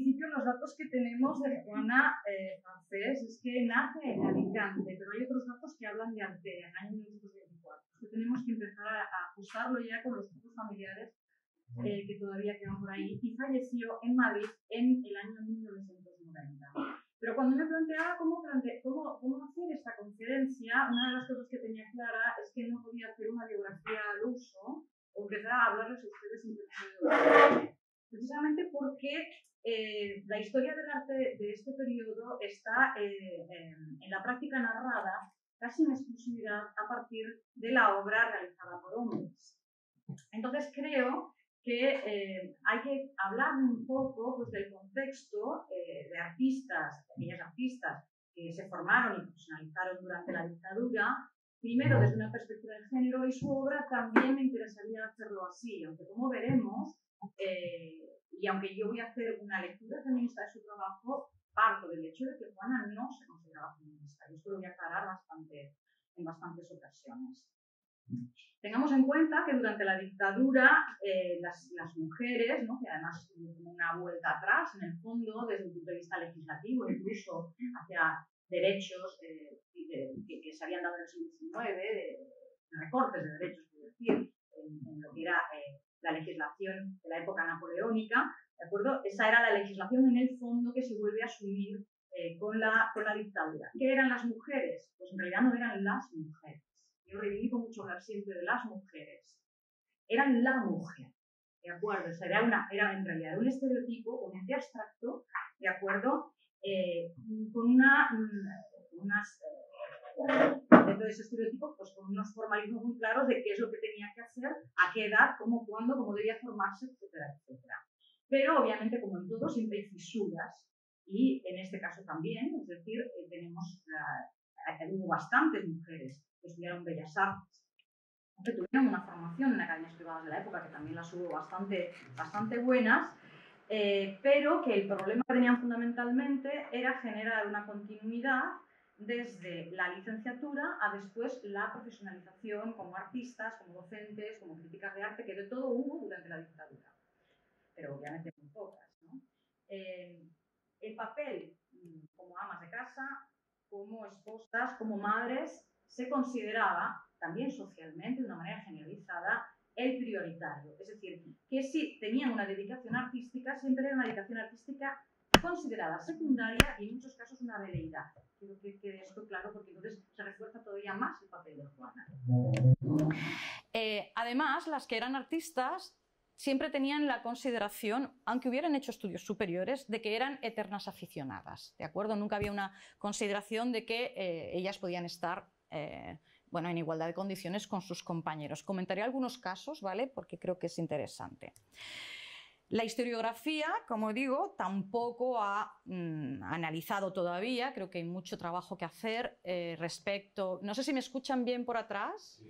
principio los datos que tenemos de Juana eh, Francés es que nace en Alicante, pero hay otros datos que hablan de Altea, en el año 1924. tenemos que empezar a, a, usarlo ya con los datos familiares eh, que todavía quedan por ahí. Y falleció en Madrid en el año 1990. Pero cuando me planteaba cómo, cómo, cómo hacer esta conferencia, una de las cosas que tenía clara es que no podía hacer una biografía al uso o empezar a hablarles a ustedes en de precisamente porque eh, la historia del arte de este periodo está eh, en, la práctica narrada casi en exclusividad a partir de la obra realizada por hombres. Entonces creo que eh, hay que hablar un poco pues, del contexto de artistas, de aquellas artistas que se formaron y profesionalizaron durante la dictadura, primero desde una perspectiva de género y su obra también me interesaría hacerlo así, aunque como veremos, eh, y aunque yo voy a hacer una lectura feminista de su trabajo, parto del hecho de que Juana no se consideraba feminista. Y esto lo voy a aclarar bastante, en bastantes ocasiones. Tengamos en cuenta que durante la dictadura eh, las, las, mujeres, ¿no? que además hubo una vuelta atrás en el fondo desde el punto de vista legislativo, incluso hacia derechos eh, que, se habían dado en el siglo XIX, de, recortes de derechos, es decir, en, lo que era la legislación de la época napoleónica, ¿de acuerdo? Esa era la legislación en el fondo que se vuelve a subir eh, con, la, con la dictadura. ¿Qué eran las mujeres? Pues en realidad no eran las mujeres. Yo reivindico mucho hablar siempre de las mujeres. Eran la mujer, ¿de acuerdo? O era, una, era en realidad un estereotipo, un ente abstracto, ¿de acuerdo? Eh, con una, mm, unas... Eh, dentro de ese estereotipo, pues con unos formalismos muy claros de qué es lo que tenía que hacer, a qué edad, cómo, cuándo, cómo debía formarse, etcétera, etcétera. Pero obviamente, como en todo, siempre hay fisuras y en este caso también, es decir, eh, tenemos, ah, bastantes mujeres que estudiaron Bellas Artes, que tuvieron una formación en academias privadas de la época, que también las hubo bastante, bastante buenas, eh, pero que el problema que tenían fundamentalmente era generar una continuidad desde la licenciatura a después la profesionalización como artistas, como docentes, como críticas de arte, que de todo hubo durante la dictadura, pero obviamente muy pocas. Eh, el papel mm, como amas de casa, como esposas, como madres, se consideraba también socialmente, de una manera generalizada, el prioritario. Es decir, que si tenían una dedicación artística, siempre era una dedicación artística considerada secundaria y en muchos casos una veleidad claro todavía más eh, además, las que eran artistas siempre tenían la consideración, aunque hubieran hecho estudios superiores, de que eran eternas aficionadas, ¿de acuerdo? Nunca había una consideración de que eh, ellas podían estar eh, bueno, en igualdad de condiciones con sus compañeros. Comentaré algunos casos, ¿vale? Porque creo que es interesante. La historiografía, como digo, tampoco ha mm, analizado todavía, creo que hay mucho trabajo que hacer eh, respecto, no sé si me escuchan bien por atrás,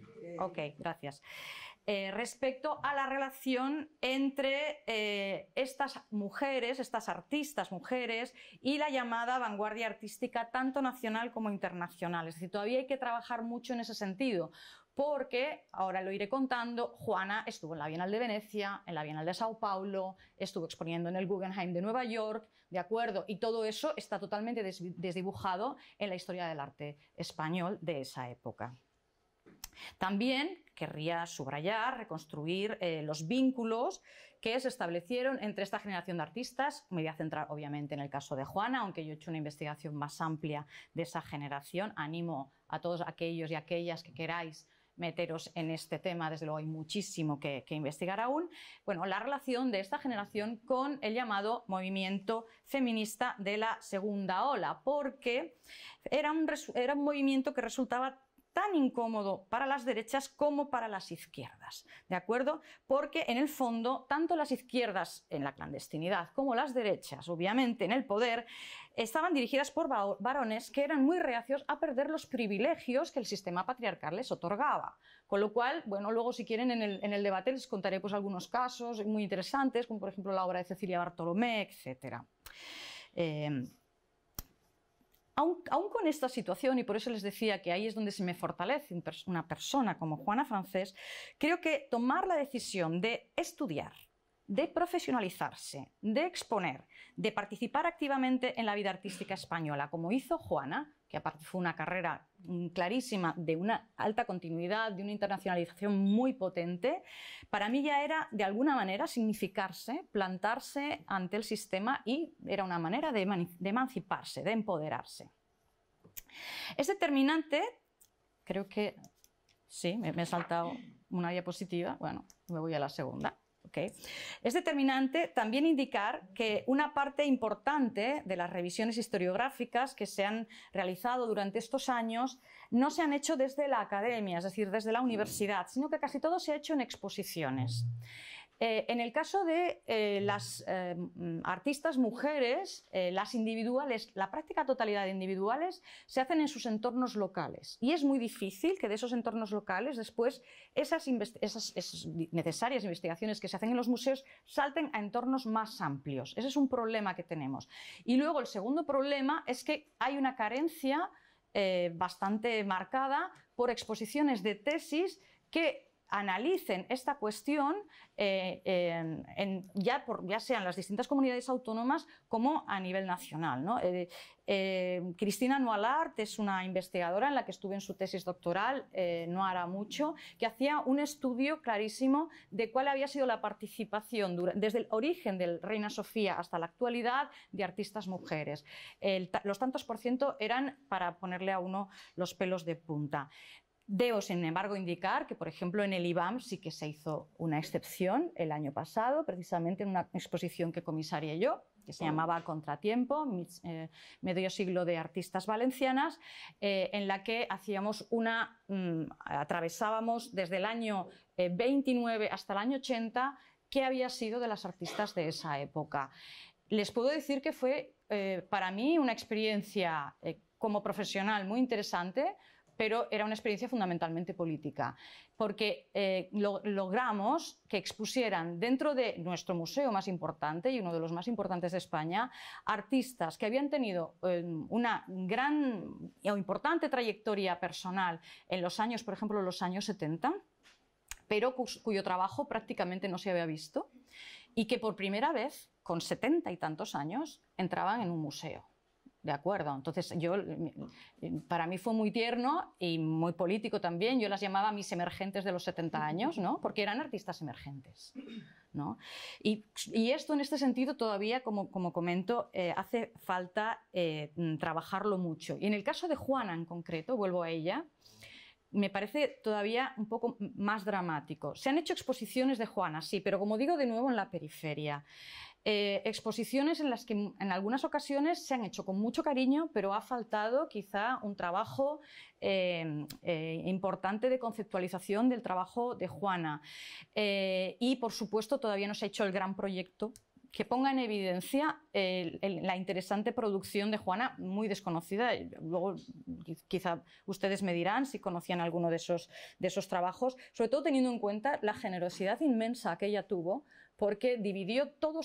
ok, gracias, eh, respecto a la relación entre eh, estas mujeres, estas artistas mujeres y la llamada vanguardia artística tanto nacional como internacional, es decir, todavía hay que trabajar mucho en ese sentido, porque, ahora lo iré contando, Juana estuvo en la Bienal de Venecia, en la Bienal de Sao Paulo, estuvo exponiendo en el Guggenheim de Nueva York, ¿de acuerdo? Y todo eso está totalmente desdibujado en la historia del arte español de esa época. También querría subrayar, reconstruir eh, los vínculos que se establecieron entre esta generación de artistas. Me voy a centrar obviamente en el caso de Juana, aunque yo he hecho una investigación más amplia de esa generación. Animo a todos aquellos y aquellas que queráis meteros en este tema, desde luego hay muchísimo que, investigar aún. Bueno, la relación de esta generación con el llamado movimiento feminista de la segunda ola, porque era un, era un movimiento que resultaba tan incómodo para las derechas como para las izquierdas, ¿de acuerdo? Porque en el fondo, tanto las izquierdas en la clandestinidad como las derechas, obviamente en el poder, estaban dirigidas por varones que eran muy reacios a perder los privilegios que el sistema patriarcal les otorgaba. Con lo cual, bueno, luego si quieren en el, debate les contaré pues algunos casos muy interesantes, como por ejemplo la obra de Cecilia Bartolomé, etc. Aun con esta situación, y por eso les decía que ahí es donde se me fortalece una persona como Juana Francés, creo que tomar la decisión de estudiar, de profesionalizarse, de exponer, de participar activamente en la vida artística española, como hizo Juana, que aparte fue una carrera mm, clarísima de una alta continuidad, de una internacionalización muy potente, para mí ya era de alguna manera significarse, plantarse ante el sistema y era una manera de, emanciparse, de empoderarse. Es determinante, creo que sí, me, me he saltado una diapositiva, bueno, me voy a la segunda. Es determinante también indicar que una parte importante de las revisiones historiográficas que se han realizado durante estos años no se han hecho desde la academia, es decir, desde la universidad, sino que casi todo se ha hecho en exposiciones. Eh, en el caso de eh, las eh, artistas mujeres, las individuales, la práctica totalidad de individuales se hacen en sus entornos locales y es muy difícil que de esos entornos locales después esas, esas necesarias investigaciones que se hacen en los museos salten a entornos más amplios. Ese es un problema que tenemos. Y luego el segundo problema es que hay una carencia bastante marcada por exposiciones de tesis que analicen esta cuestión eh, ya sea en, ya, ya sean las distintas comunidades autónomas como a nivel nacional. Eh, eh, Cristina Noalart es una investigadora en la que estuve en su tesis doctoral no hará mucho, que hacía un estudio clarísimo de cuál había sido la participación desde el origen del Reina Sofía hasta la actualidad de artistas mujeres. los tantos por ciento eran, para ponerle a uno los pelos de punta. Debo, sin embargo, indicar que, por ejemplo, en el IBAM sí que se hizo una excepción el año pasado, precisamente en una exposición que comisaría yo, que se llamaba Contratiempo, eh, medio siglo de artistas valencianas, eh, en la que hacíamos una, mm, atravesábamos desde el año 29 eh, hasta el año 80 qué había sido de las artistas de esa época. Les puedo decir que fue para mí una experiencia como profesional muy interesante pero era una experiencia fundamentalmente política, porque eh, logramos que expusieran dentro de nuestro museo más importante y uno de los más importantes de España, artistas que habían tenido eh, una gran o importante trayectoria personal en los años, por ejemplo, los años 70, pero cuyo trabajo prácticamente no se había visto y que por primera vez, con setenta y tantos años, entraban en un museo. De acuerdo. Entonces, yo, para mí fue muy tierno y muy político también. Yo las llamaba mis emergentes de los 70 años, ¿no? Porque eran artistas emergentes, ¿no? Y, esto, en este sentido, todavía, como, como comento, eh, hace falta eh, mm, trabajarlo mucho. Y en el caso de Juana en concreto, vuelvo a ella, me parece todavía un poco más dramático. Se han hecho exposiciones de Juana, sí, pero como digo de nuevo en la periferia. Eh, exposiciones en las que en algunas ocasiones se han hecho con mucho cariño, pero ha faltado quizá un trabajo em, eh, importante de conceptualización del trabajo de Juana. Eh, y, por supuesto, todavía no se ha hecho el gran proyecto que ponga en evidencia la interesante producción de Juana, muy desconocida. Luego, quizá ustedes me dirán si conocían alguno de esos, de esos trabajos, sobre todo teniendo en cuenta la generosidad inmensa que ella tuvo porque dividió toda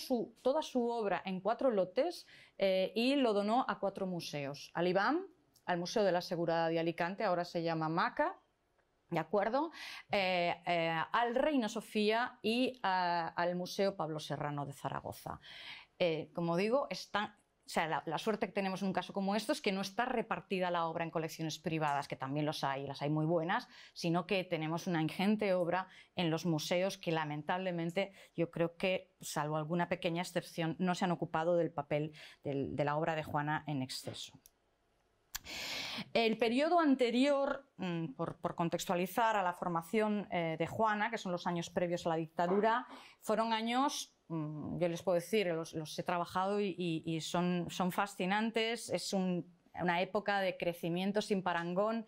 su obra en cuatro lotes eh, y lo donó a cuatro museos. Al IBAM, al Museo de la Seguridad de Alicante, ahora se llama MACA, ¿De acuerdo? Eh, eh, al Reina Sofía y al Museo Pablo Serrano de Zaragoza. como digo, están la, suerte que tenemos en un caso como esto es que no está repartida la obra en colecciones privadas, que también los hay, las hay muy buenas, sino que tenemos una ingente obra en los museos que lamentablemente yo creo que, salvo alguna pequeña excepción, no se han ocupado del papel de la obra de Juana en exceso. El periodo anterior, mm, por, contextualizar a la formación eh, de Juana, que son los años previos a la dictadura, fueron años Mm, yo les puedo decir, los, he trabajado y, son, fascinantes. Es una época de crecimiento sin parangón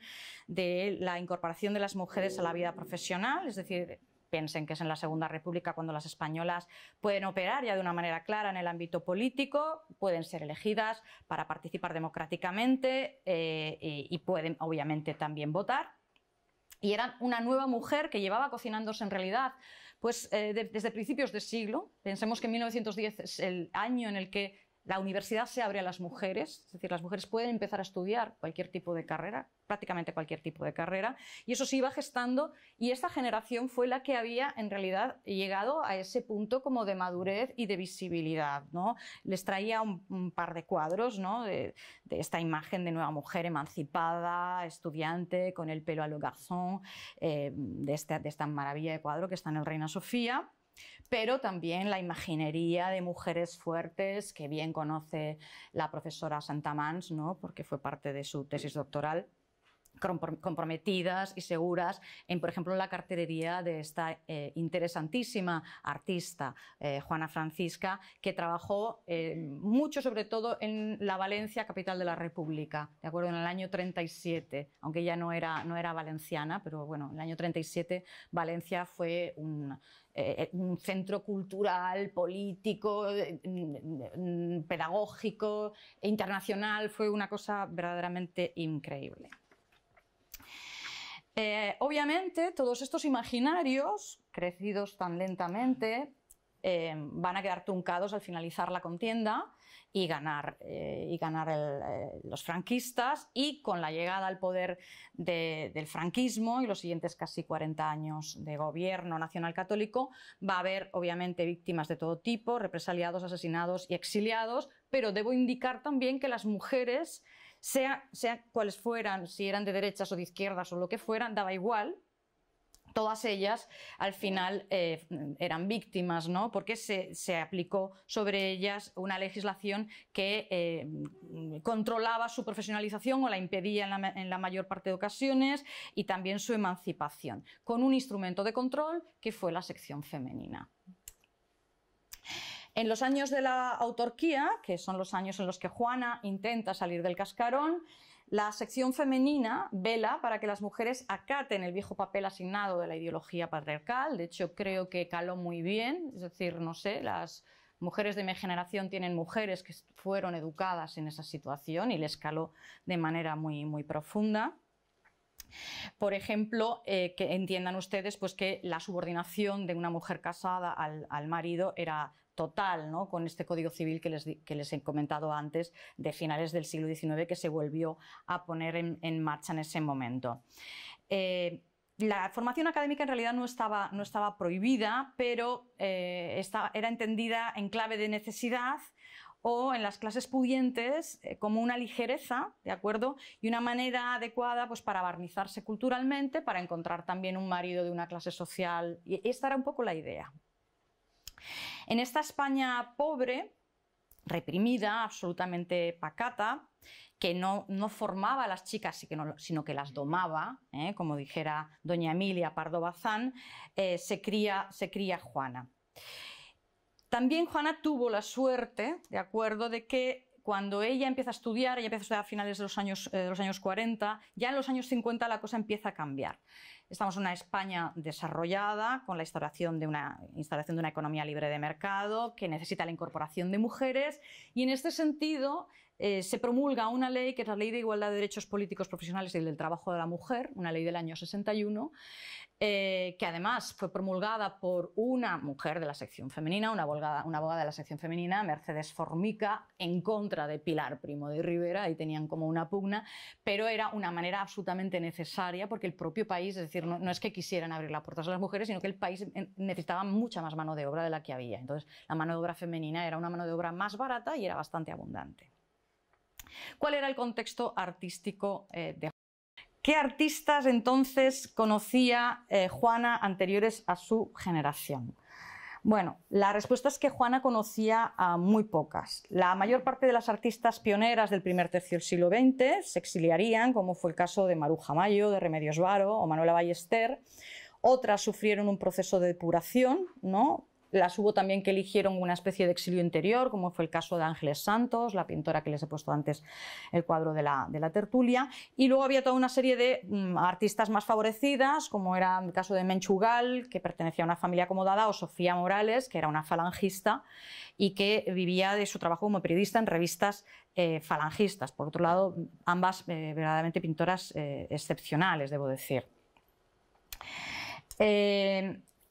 de la incorporación de las mujeres a la vida profesional, es decir, piensen que es en la Segunda República cuando las españolas pueden operar ya de una manera clara en el ámbito político, pueden ser elegidas para participar democráticamente eh, y, y pueden obviamente también votar. Y era una nueva mujer que llevaba cocinándose en realidad pues eh, desde principios de siglo, pensemos que 1910 es el año en el que la universidad se abre a las mujeres, es decir, las mujeres pueden empezar a estudiar cualquier tipo de carrera, prácticamente cualquier tipo de carrera, y eso se iba gestando y esta generación fue la que había en realidad llegado a ese punto como de madurez y de visibilidad. ¿no? Les traía un, par de cuadros ¿no? de, esta imagen de nueva mujer emancipada, estudiante, con el pelo a lo garzón, eh, de, de esta maravilla de cuadro que está en el Reina Sofía pero también la imaginería de mujeres fuertes que bien conoce la profesora Santamans, ¿no? porque fue parte de su tesis doctoral comprometidas y seguras en, por ejemplo, la carterería de esta eh, interesantísima artista, eh, Juana Francisca, que trabajó eh, mucho, sobre todo, en la Valencia, capital de la República, de acuerdo, en el año 37, aunque ella no era, no era valenciana, pero bueno, en el año 37 Valencia fue un, un centro cultural, político, mm, pedagógico, e internacional, fue una cosa verdaderamente increíble. Eh, obviamente, todos estos imaginarios, crecidos tan lentamente, eh, van a quedar truncados al finalizar la contienda y ganar, eh, y ganar los franquistas y con la llegada al poder del franquismo y los siguientes casi 40 años de gobierno nacional católico va a haber obviamente víctimas de todo tipo, represaliados, asesinados y exiliados, pero debo indicar también que las mujeres sea, sea cuáles fueran, si eran de derechas o de izquierdas o lo que fueran, daba igual, todas ellas al final eh, eran víctimas, Porque se, aplicó sobre ellas una legislación que eh, controlaba su profesionalización o la impedía en la, en la, mayor parte de ocasiones y también su emancipación, con un instrumento de control que fue la sección femenina. En los años de la autorquía, que son los años en los que Juana intenta salir del cascarón, la sección femenina vela para que las mujeres acaten el viejo papel asignado de la ideología patriarcal. De hecho, creo que caló muy bien. Es decir, no sé, las mujeres de mi generación tienen mujeres que fueron educadas en esa situación y les caló de manera muy, muy profunda. Por ejemplo, eh, que entiendan ustedes pues, que la subordinación de una mujer casada al marido era total ¿no? con este Código Civil que les, he comentado antes de finales del siglo XIX que se volvió a poner en, marcha en ese momento. Eh, la formación académica en realidad no estaba, no estaba prohibida, pero eh, era entendida en clave de necesidad o en las clases pudientes eh, como una ligereza, ¿de acuerdo? Y una manera adecuada pues, para barnizarse culturalmente, para encontrar también un marido de una clase social. Y esta era un poco la idea. En esta España pobre, reprimida, absolutamente pacata, que no, formaba a las chicas, sino que las domaba, ¿eh? como dijera doña Emilia Pardo Bazán, eh, se, cría, se cría Juana. También Juana tuvo la suerte, de acuerdo, de que cuando ella empieza a estudiar, ella empieza a estudiar a finales de los años, eh, de los años 40, ya en los años 50 la cosa empieza a cambiar. Estamos en una España desarrollada, con la de una, instalación de una economía libre de mercado, que necesita la incorporación de mujeres, y en este sentido eh, se promulga una ley que es la Ley de Igualdad de Derechos Políticos Profesionales y del Trabajo de la Mujer, una ley del año 61, eh, que además fue promulgada por una mujer de la sección femenina, una abogada, una abogada de la sección femenina, Mercedes Formica, en contra de Pilar Primo de Rivera, y tenían como una pugna, pero era una manera absolutamente necesaria porque el propio país, es decir, no, es que quisieran abrir las puertas a las mujeres, sino que el país eh, necesitaba mucha más mano de obra de la que había. Entonces, la mano de obra femenina era una mano de obra más barata y era bastante abundante. ¿Cuál era el contexto artístico eh, de ¿Qué artistas entonces conocía eh, Juana anteriores a su generación? Bueno, la respuesta es que Juana conocía a muy pocas. La mayor parte de las artistas pioneras del primer tercio del siglo XX se exiliarían, como fue el caso de Maruja Mayo, de Remedios Varo o Manuela Ballester. Otras sufrieron un proceso de depuración, ¿no? Las hubo también que eligieron una especie de exilio interior, como fue el caso de Ángeles Santos, la pintora que les he puesto antes el cuadro de la, tertulia. Y luego había toda una serie de mm, artistas más favorecidas, como era el caso de Menchugal, que pertenecía a una familia acomodada, o Sofía Morales, que era una falangista y que vivía de su trabajo como periodista en revistas eh, falangistas. Por otro lado, ambas eh, verdaderamente pintoras eh, excepcionales, debo decir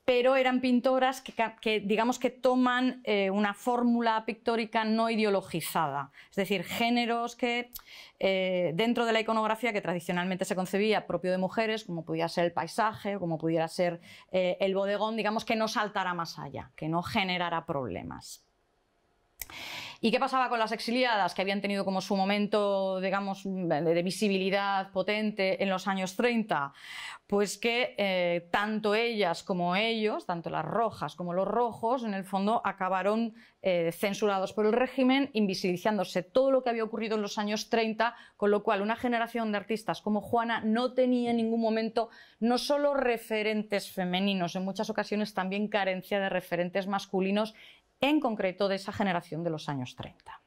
pero eran pintoras que, digamos que toman eh, una fórmula pictórica no ideologizada, es decir, géneros que eh, dentro de la iconografía que tradicionalmente se concebía propio de mujeres, como pudiera ser el paisaje como pudiera ser eh, el bodegón, digamos que no saltara más allá, que no generara problemas. ¿Y qué pasaba con las exiliadas que habían tenido como su momento, digamos, de visibilidad potente en los años 30? Pues que eh, tanto ellas como ellos, tanto las rojas como los rojos, en el fondo acabaron eh, censurados por el régimen, invisibilizándose todo lo que había ocurrido en los años 30, con lo cual una generación de artistas como Juana no tenía en ningún momento no solo referentes femeninos, en muchas ocasiones también carencia de referentes masculinos en concreto de esa generación de los años 30.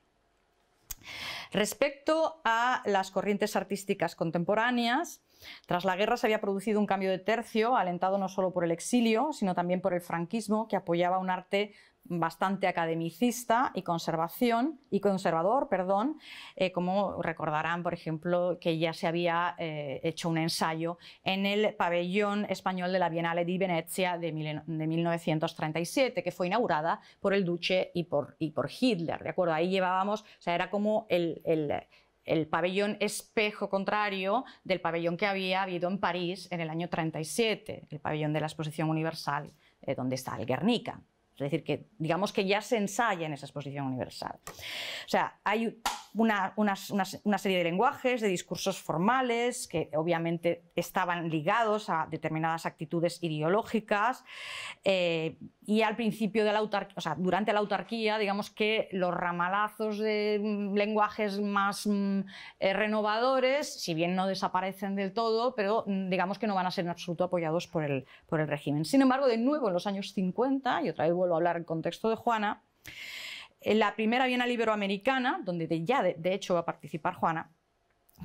Respecto a las corrientes artísticas contemporáneas, tras la guerra se había producido un cambio de tercio, alentado no solo por el exilio, sino también por el franquismo, que apoyaba un arte bastante academicista y conservación y conservador, perdón, eh, como recordarán, por ejemplo, que ya se había eh, hecho un ensayo en el pabellón español de la Bienal di Venecia de, 1937, que fue inaugurada por el duce y por, Hitler, ¿de acuerdo? Ahí llevábamos, o sea, era como el, pabellón espejo contrario del pabellón que había habido en París en el año 37, el pabellón de la Exposición Universal, eh, donde está el Guernica. Es decir, que digamos que ya se ensaya en esa exposición universal. O sea, hay una, serie de lenguajes, de discursos formales, que obviamente estaban ligados a determinadas actitudes ideológicas. Eh, y al principio de la autarquía, o sea, durante la autarquía, digamos que los ramalazos de mm, lenguajes más mm, eh, renovadores, si bien no desaparecen del todo, pero mm, digamos que no van a ser en absoluto apoyados por el, por el régimen. Sin embargo, de nuevo, en los años 50, y otra vez vuelvo a hablar en contexto de Juana, eh, la primera Bienal Iberoamericana, donde ya de, hecho va a participar Juana,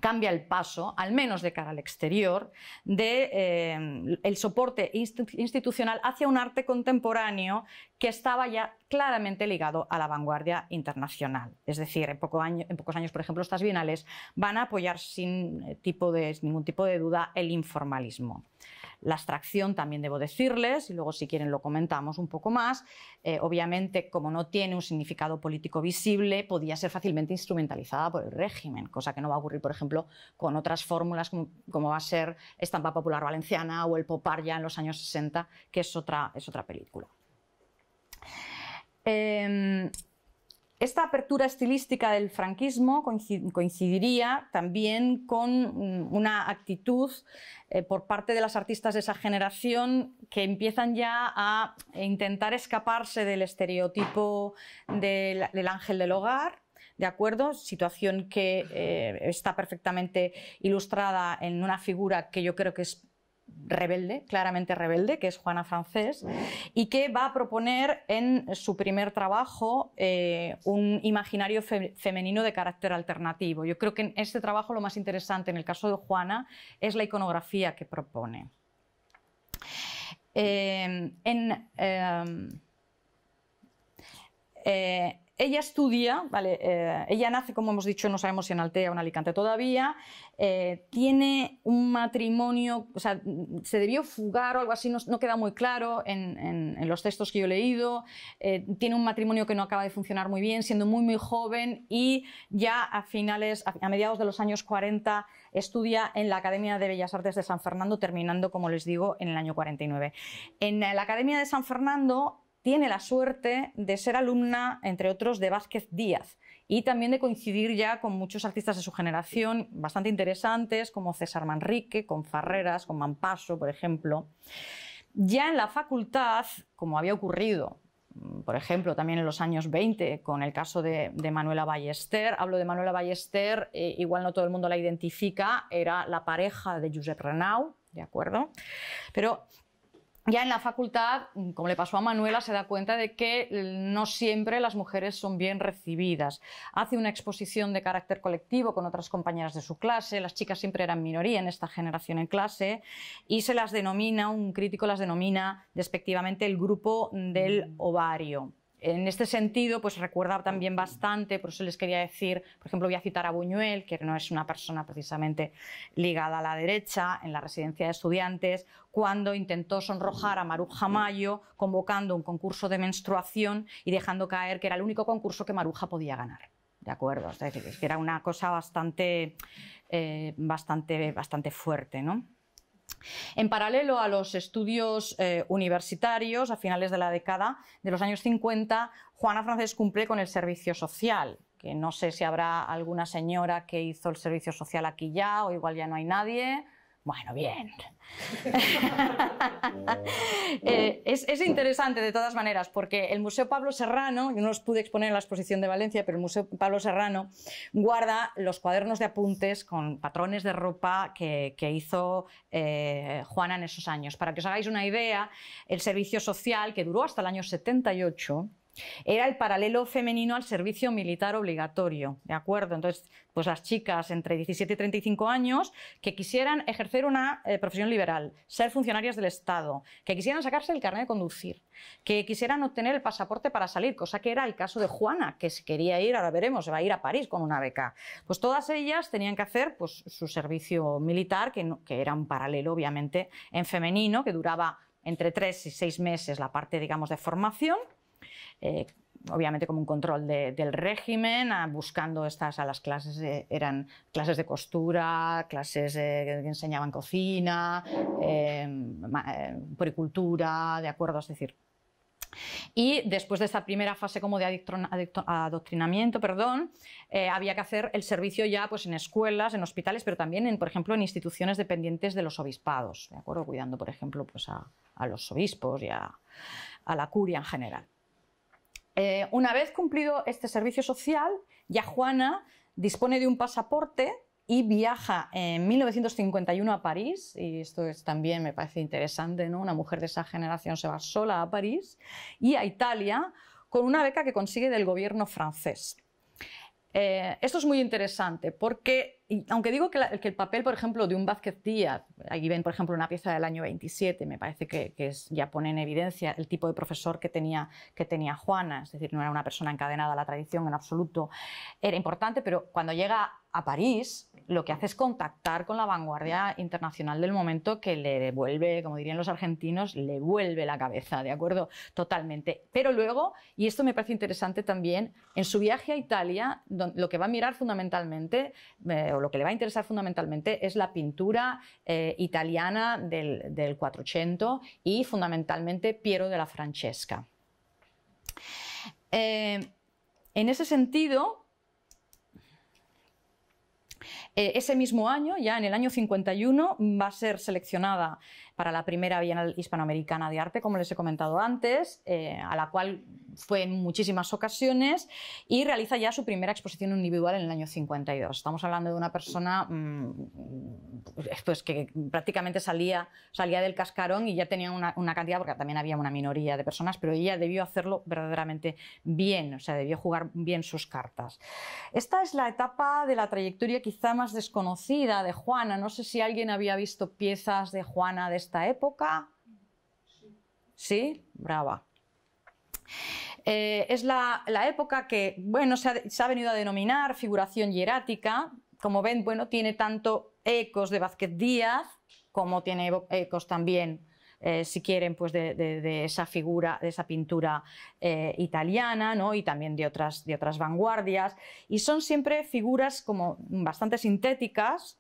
cambia el paso, al menos de cara al exterior, del de, eh, el soporte institucional hacia un arte contemporáneo que estaba ya claramente ligado a la vanguardia internacional. Es decir, en, pocos años, por ejemplo, estas bienales van a apoyar eh, sin, ningún tipo de duda el informalismo. La abstracción también debo decirles, y luego si quieren lo comentamos un poco más, eh, obviamente como no tiene un significado político visible, podía ser fácilmente instrumentalizada por el régimen, cosa que no va a ocurrir, por ejemplo, con otras fórmulas como, va a ser Estampa Popular Valenciana o el Popar ya en los años 60, que es otra película. Em, esta apertura estilística del franquismo coincidiría también con mm, una actitud eh, por parte de las artistas de esa generación que empiezan ya a intentar escaparse del estereotipo del, ángel del hogar ¿De acuerdo? Situación que eh, está perfectamente ilustrada en una figura que yo creo que es rebelde, claramente rebelde, que es Juana Francés, y que va a proponer en su primer trabajo eh, un imaginario femenino de carácter alternativo. Yo creo que en este trabajo lo más interesante en el caso de Juana es la iconografía que propone. Eh, en, eh, ella estudia, ¿vale? Eh, ella nace, como hemos dicho, no sabemos si en Altea o en Alicante todavía, eh, tiene un matrimonio, o sea, se debió fugar o algo así, no, queda muy claro en, los textos que yo he leído, eh, tiene un matrimonio que no acaba de funcionar muy bien, siendo muy, muy joven y ya a finales, a, a mediados de los años 40, estudia en la Academia de Bellas Artes de San Fernando, terminando, como les digo, en el año 49. En la Academia de San Fernando tiene la suerte de ser alumna, entre otros, de Vázquez Díaz y también de coincidir ya con muchos artistas de su generación bastante interesantes, como César Manrique, con Farreras, con Mampaso, por ejemplo. Ya en la facultad, como había ocurrido, mm, por ejemplo, también en los años 20, con el caso de, Manuela Ballester, hablo de Manuela Ballester, eh, igual no todo el mundo la identifica, era la pareja de Josep Renau, ¿de acuerdo? Pero ya en la facultad, mm, como le pasó a Manuela, se da cuenta de que mm, no siempre las mujeres son bien recibidas. Hace una exposición de carácter colectivo con otras compañeras de su clase, las chicas siempre eran minoría en esta generación en clase, y se las denomina, un crítico las denomina despectivamente el grupo del mm. ovario. En este sentido, pues recuerda también bastante, por eso les quería decir, por ejemplo, voy a citar a Buñuel, que no es una persona precisamente ligada a la derecha, en la residencia de estudiantes, cuando intentó sonrojar a Maruja Mayo convocando un concurso de menstruación y dejando caer que era el único concurso que Maruja podía ganar. ¿De acuerdo? Es decir, que era una cosa bastante, eh, bastante, bastante fuerte, ¿no? En paralelo a los estudios eh, universitarios, a finales de la década de los años 50, Juana Francés cumple con el servicio social, que no sé si habrá alguna señora que hizo el servicio social aquí ya, o igual ya no hay nadie, bueno, bien. Eh, es, interesante de todas maneras, porque el Museo Pablo Serrano, yo no os pude exponer en la exposición de Valencia, pero el Museo Pablo Serrano guarda los cuadernos de apuntes con patrones de ropa que, hizo eh, Juana en esos años. Para que os hagáis una idea, el servicio social, que duró hasta el año 78, era el paralelo femenino al servicio militar obligatorio, ¿de acuerdo? Entonces, pues las chicas entre 17 y 35 años que quisieran ejercer una eh, profesión liberal, ser funcionarias del Estado, que quisieran sacarse el carnet de conducir, que quisieran obtener el pasaporte para salir, cosa que era el caso de Juana, que se quería ir, ahora veremos, se va a ir a París con una beca. Pues todas ellas tenían que hacer pues, su servicio militar, que, que era un paralelo, obviamente, en femenino, que duraba entre tres y seis meses la parte, digamos, de formación eh, obviamente como un control del régimen, ah, buscando estas a las clases, eh, eran clases de costura, clases eh, que enseñaban cocina, poricultura, de acuerdo, es decir, y después de esta primera fase como de adoctrinamiento, perdón, había que hacer el servicio ya pues, en escuelas, en hospitales, pero también, en, por ejemplo, en instituciones dependientes de los obispados, ¿de acuerdo? cuidando, por ejemplo, pues, a, los obispos y a la curia en general. Eh, una vez cumplido este servicio social, ya Juana dispone de un pasaporte y viaja en 1951 a París, y esto es, también me parece interesante, ¿no? Una mujer de esa generación se va sola a París y a Italia con una beca que consigue del gobierno francés. Eh, esto es muy interesante porque aunque digo que, el papel, por ejemplo, de un Vázquez Díaz, ahí ven, por ejemplo, una pieza del año 27, me parece que, ya pone en evidencia el tipo de profesor que tenía, que tenía Juana, es decir, no era una persona encadenada a la tradición en absoluto, era importante, pero cuando llega a París, lo que hace es contactar con la vanguardia internacional del momento que le devuelve, como dirían los argentinos, le vuelve la cabeza, ¿de acuerdo? Totalmente. Pero luego, y esto me parece interesante también, en su viaje a Italia, lo que va a mirar fundamentalmente, eh, lo que le va a interesar fundamentalmente es la pintura eh, italiana del, del 400 y fundamentalmente Piero de la Francesca. Eh, en ese sentido, eh, ese mismo año, ya en el año 51, va a ser seleccionada para la primera Bienal Hispanoamericana de Arte, como les he comentado antes, eh, a la cual fue en muchísimas ocasiones y realiza ya su primera exposición individual en el año 52. Estamos hablando de una persona mm, pues, que prácticamente salía, salía del cascarón y ya tenía una, una cantidad, porque también había una minoría de personas, pero ella debió hacerlo verdaderamente bien, o sea, debió jugar bien sus cartas. Esta es la etapa de la trayectoria quizá más desconocida de Juana. No sé si alguien había visto piezas de Juana de esta época? Sí, brava. Eh, es la, época que bueno, se ha, venido a denominar figuración hierática. Como ven, bueno, tiene tanto ecos de Vázquez Díaz como tiene ecos también, eh, si quieren, pues de, esa figura, de esa pintura eh, italiana ¿no? y también de otras, de otras vanguardias. Y son siempre figuras como bastante sintéticas,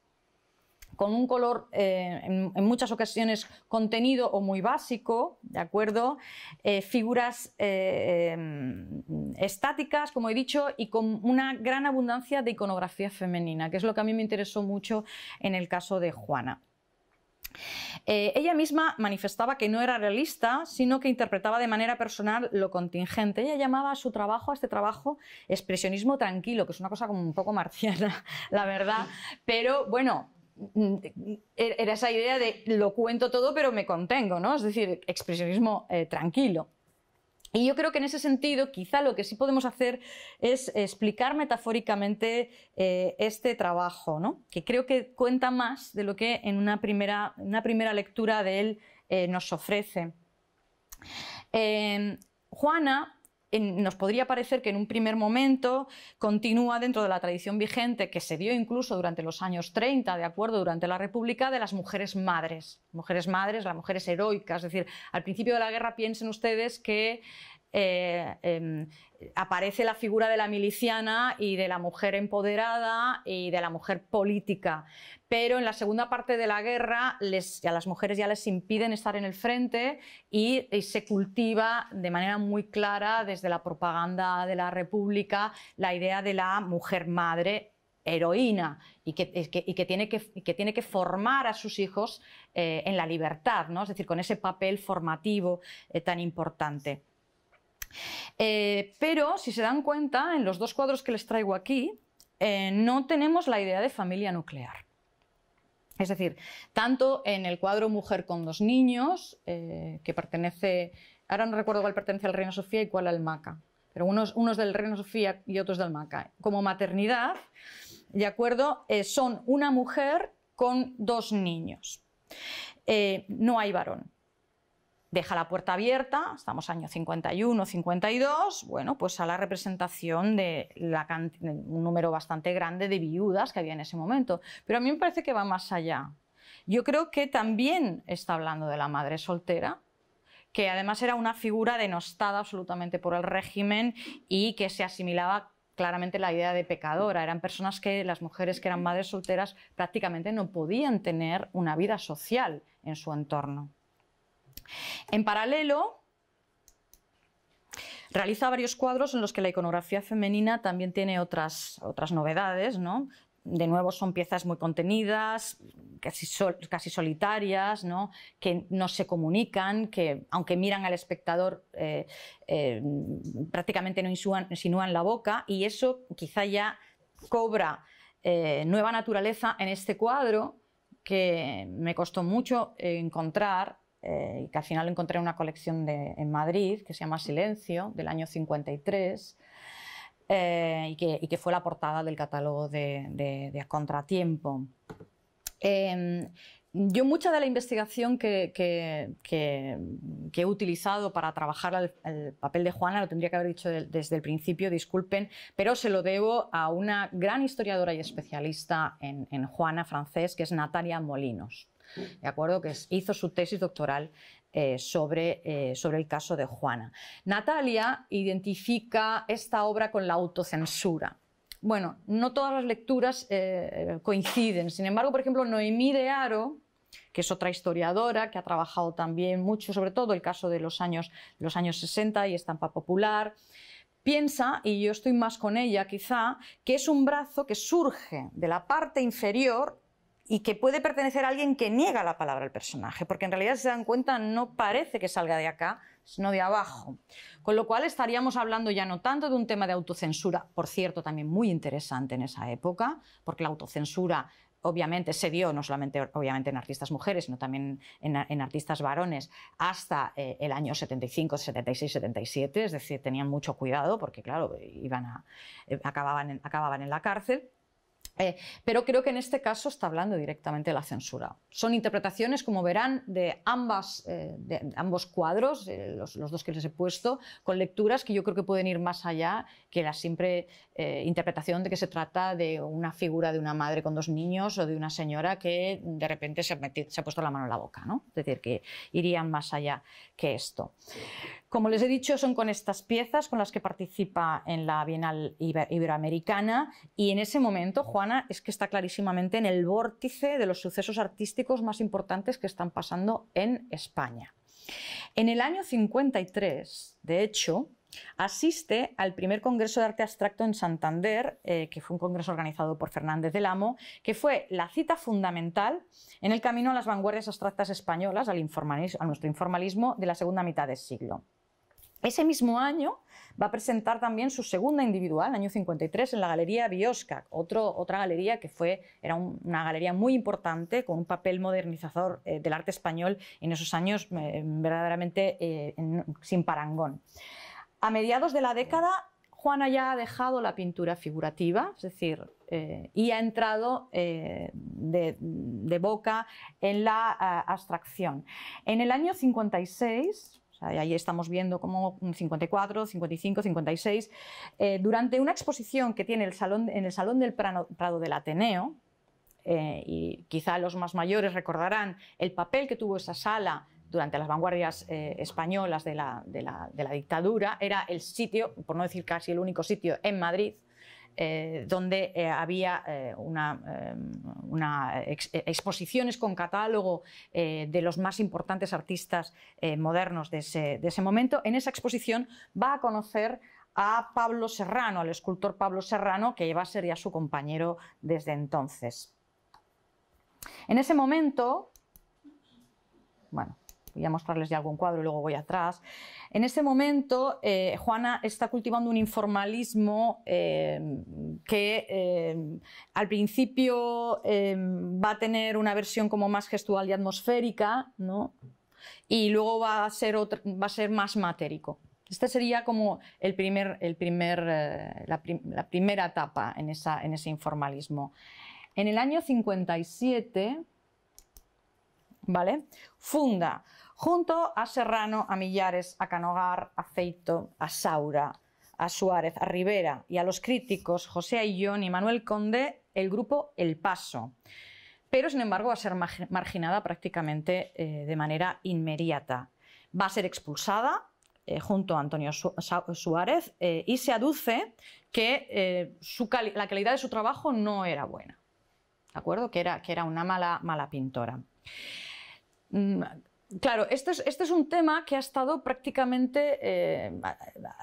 con un color eh, en, muchas ocasiones contenido o muy básico, ¿de acuerdo? Eh, figuras eh, em, estáticas, como he dicho, y con una gran abundancia de iconografía femenina, que es lo que a mí me interesó mucho en el caso de Juana. ella misma manifestaba que no era realista, sino que interpretaba de manera personal lo contingente. Ella llamaba a su trabajo, a este trabajo, expresionismo tranquilo, que es una cosa como un poco marciana, la verdad. Pero bueno, era esa idea de lo cuento todo pero me contengo, ¿no? Es decir, expresionismo eh, tranquilo. Y yo creo que en ese sentido, quizá lo que sí podemos hacer es explicar metafóricamente eh, este trabajo, ¿no? que creo que cuenta más de lo que en una primera, una primera lectura de él eh, nos ofrece. Juana nos podría parecer que en un primer momento continúa dentro de la tradición vigente que se dio incluso durante los años 30, de acuerdo, durante la República, de las mujeres madres. Mujeres madres, las mujeres heroicas. Es decir, al principio de la guerra piensen ustedes que eh, em, aparece la figura de la miliciana y de la mujer empoderada y de la mujer política. Pero en la segunda parte de la guerra a las mujeres ya les impiden estar en el frente y, se cultiva de manera muy clara desde la propaganda de la República la idea de la mujer madre heroína y que, tiene, que, formar a sus hijos eh, en la libertad, es decir, con ese papel formativo eh, tan importante. Eh, pero si se dan cuenta, en los dos cuadros que les traigo aquí, eh, no tenemos la idea de familia nuclear. Es decir, tanto en el cuadro Mujer con dos niños, eh, que pertenece, ahora no recuerdo cuál pertenece al Reino Sofía y cuál al Maca, pero unos, unos del Reino Sofía y otros del Maca, como maternidad, ¿de acuerdo? son una mujer con dos niños. no hay varón deja la puerta abierta, estamos año 51, 52, bueno, pues a la representación de, de un número bastante grande de viudas que había en ese momento. Pero a mí me parece que va más allá. Yo creo que también está hablando de la madre soltera, que además era una figura denostada absolutamente por el régimen y que se asimilaba claramente la idea de pecadora. Eran personas que, las mujeres que eran madres solteras, prácticamente no podían tener una vida social en su entorno. En paralelo, realiza varios cuadros en los que la iconografía femenina también tiene otras, novedades, de nuevo son piezas muy contenidas, casi, solitarias, que no se comunican, que aunque miran al espectador eh, eh, prácticamente no insinúan, la boca y eso quizá ya cobra eh, nueva naturaleza en este cuadro que me costó mucho encontrar eh, que al final lo encontré en una colección en Madrid que se llama Silencio, del año 53. Eh, y, que, fue la portada del catálogo de, Contratiempo. Em, yo mucha de la investigación que, he utilizado para trabajar el, papel de Juana, lo tendría que haber dicho desde el principio, disculpen, pero se lo debo a una gran historiadora y especialista en Juana francés, que es Natalia Molinos. ¿de acuerdo? Que hizo su tesis doctoral eh, eh, sobre, el caso de Juana. Natalia identifica esta obra con la autocensura. Bueno, no todas las lecturas eh, coinciden. Sin embargo, por ejemplo, Noemí de Aro, que es otra historiadora que ha trabajado también mucho, sobre todo el caso de los años, los años 60 y estampa popular, piensa, y yo estoy más con ella quizá, que es un brazo que surge de la parte inferior y que puede pertenecer a alguien que niega la palabra al personaje, porque en realidad, se dan cuenta, no parece que salga de acá, sino de abajo. Con lo cual estaríamos hablando ya no tanto de un tema de autocensura, por cierto, también muy interesante en esa época, porque la autocensura obviamente se dio no solamente obviamente en artistas mujeres, sino también en, artistas varones hasta eh, el año 75, 76, 77, es decir, tenían mucho cuidado porque claro, iban a, eh, acababan, acababan en la cárcel. Eh, pero creo que en este caso está hablando directamente de la censura. Son interpretaciones, como verán, de, ambas, eh, de ambos cuadros, eh, los, dos que les he puesto, con lecturas que yo creo que pueden ir más allá que la simple interpretación de que se trata de una figura de una madre con dos niños o de una señora que de repente se ha, se ha puesto la mano en la boca. ¿no? Es decir, que irían más allá que esto. Como les he dicho, son con estas piezas con las que participa en la Bienal Iberoamericana y en ese momento, Juana, es que está clarísimamente en el vórtice de los sucesos artísticos más importantes que están pasando en España. En el año 53, de hecho, asiste al primer Congreso de Arte Abstracto en Santander, eh, que fue un congreso organizado por Fernández del Amo, que fue la cita fundamental en el camino a las vanguardias abstractas españolas, al a nuestro informalismo de la segunda mitad del siglo. Ese mismo año va a presentar también su segunda individual, año 53, en la Galería Biosca, otra galería que fue, era una galería muy importante, con un papel modernizador eh, del arte español en esos años eh, verdaderamente eh, sin parangón. A mediados de la década, Juana ya ha dejado la pintura figurativa, es decir, y ha entrado de, de, boca en la abstracción. En el año 56, Ahí estamos viendo como 54, 55, 56. durante una exposición que tiene el salón, en el Salón del Prado del Ateneo, eh, y quizá los más mayores recordarán el papel que tuvo esa sala durante las vanguardias eh, españolas de la, dictadura, era el sitio, por no decir casi el único sitio en Madrid, eh, donde eh, había eh, em, exposiciones con catálogo de los más importantes artistas modernos de ese, momento. En esa exposición va a conocer a Pablo Serrano, al escultor Pablo Serrano, que va a ser ya su compañero desde entonces. En ese momento, bueno, voy a mostrarles ya algún cuadro y luego voy atrás. En ese momento, eh, Juana está cultivando un informalismo eh, que eh, al principio va a tener una versión como más gestual y atmosférica, y luego va a ser, va a ser más matérico. Esta sería como el primer, el primer, la, primera etapa en, esa, en ese informalismo. En el año 57, ¿vale? Funda junto a Serrano, a Millares, a Canogar, a Feito, a Saura, a Suárez, a Rivera y a los críticos José Ayllón y Manuel Conde, el grupo El Paso. Pero, sin embargo, va a ser marginada prácticamente eh, de manera inmediata. Va a ser expulsada eh, junto a Antonio Suárez eh, y se aduce que la calidad de su trabajo no era buena. ¿De acuerdo? Que era, una mala, pintora. Mm, Claro, este, este es, un tema que ha estado prácticamente eh,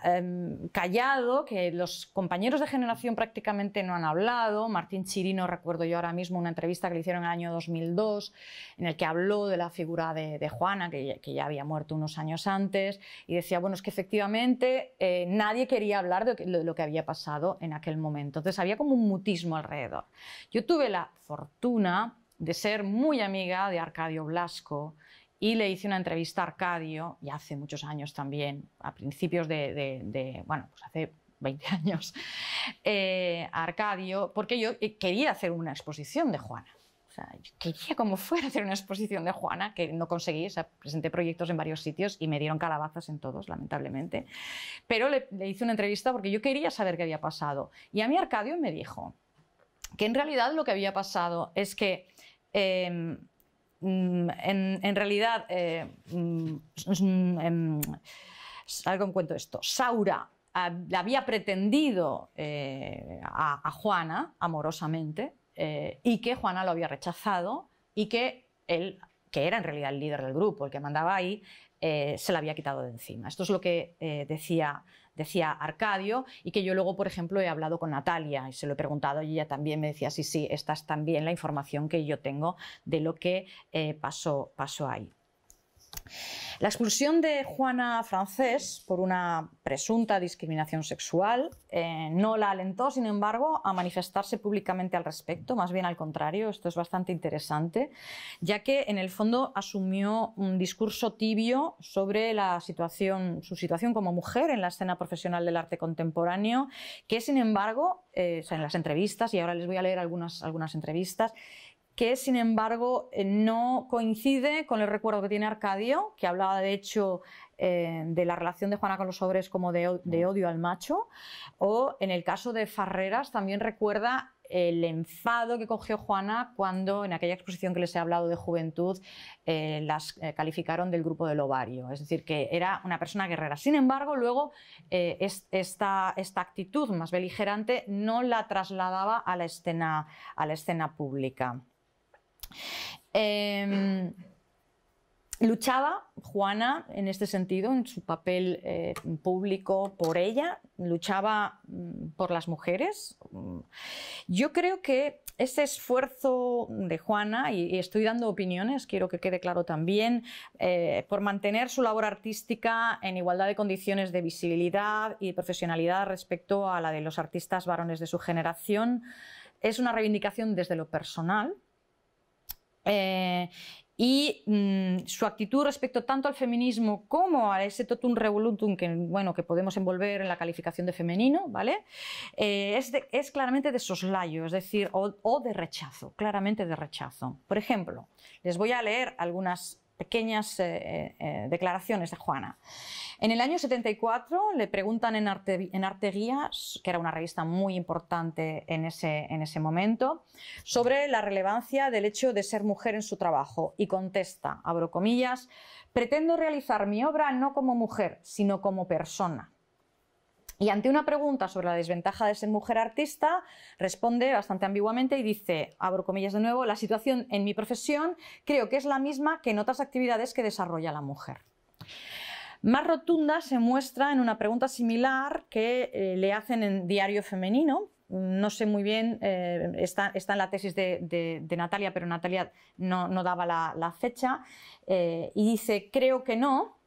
em, callado, que los compañeros de generación prácticamente no han hablado. Martín Chirino, recuerdo yo ahora mismo una entrevista que le hicieron en el año 2002, en el que habló de la figura de, Juana, que, ya había muerto unos años antes, y decía, bueno, es que efectivamente eh, nadie quería hablar de lo que había pasado en aquel momento. Entonces había como un mutismo alrededor. Yo tuve la fortuna de ser muy amiga de Arcadio Blasco, y le hice una entrevista a Arcadio, y hace muchos años también, a principios de, bueno, pues hace 20 años, eh, a Arcadio, porque yo eh, quería hacer una exposición de Juana. O sea, quería como fuera hacer una exposición de Juana, que no conseguí, o sea, presenté proyectos en varios sitios y me dieron calabazas en todos, lamentablemente. Pero le, hice una entrevista porque yo quería saber qué había pasado. Y a mí Arcadio me dijo que en realidad lo que había pasado es que... Em, Mm, en, realidad, eh, mm, algo en cuento esto, Saura había pretendido eh, a, Juana amorosamente eh, y que Juana lo había rechazado y que él que era en realidad el líder del grupo, el que mandaba ahí, eh, se la había quitado de encima. Esto es lo que eh, decía, decía Arcadio y que yo luego, por ejemplo, he hablado con Natalia y se lo he preguntado y ella también me decía, sí, sí, esta es también la información que yo tengo de lo que eh, pasó, pasó ahí. La expulsión de Juana Francés por una presunta discriminación sexual eh, no la alentó, sin embargo, a manifestarse públicamente al respecto, más bien al contrario, esto es bastante interesante, ya que en el fondo asumió un discurso tibio sobre su situación como mujer en la escena profesional del arte contemporáneo, que sin embargo, eh, en las entrevistas, y ahora les voy a leer algunas entrevistas, que sin embargo eh, no coincide con el recuerdo que tiene Arcadio, que hablaba de hecho eh, de la relación de Juana con los hombres como de, mm. odio al macho, o en el caso de Farreras también recuerda el enfado que cogió Juana cuando en aquella exposición que les he hablado de juventud eh, las calificaron del grupo del ovario, es decir, que era una persona guerrera. Sin embargo, luego esta, esta actitud más beligerante no la trasladaba a la escena, a la escena pública. Em, luchaba Juana en este sentido, en su papel eh, público por ella, luchaba mm, por las mujeres. Yo creo que ese esfuerzo de Juana, y, estoy dando opiniones, quiero que quede claro también, eh, por mantener su labor artística en igualdad de condiciones de visibilidad y profesionalidad respecto a la de los artistas varones de su generación, es una reivindicación desde lo personal, eh, y mm, su actitud respecto tanto al feminismo como a ese totum revolutum que, bueno, que podemos envolver en la calificación de femenino, ¿vale? Eh, es, claramente de soslayo, es decir, o, o, de rechazo, claramente de rechazo. Por ejemplo, les voy a leer algunas pequeñas eh, eh, eh, declaraciones de Juana. En el año 74 le preguntan en, Arte, Guías, que era una revista muy importante en ese, en ese momento, sobre la relevancia del hecho de ser mujer en su trabajo y contesta, abro comillas, pretendo realizar mi obra no como mujer, sino como persona y ante una pregunta sobre la desventaja de ser mujer artista, responde bastante ambiguamente y dice, abro comillas de nuevo, la situación en mi profesión creo que es la misma que en otras actividades que desarrolla la mujer. Más rotunda se muestra en una pregunta similar que eh, le hacen en Diario Femenino, no sé muy bien, eh, está, en la tesis de, Natalia, pero Natalia no, daba la, fecha, eh, y dice, creo que no,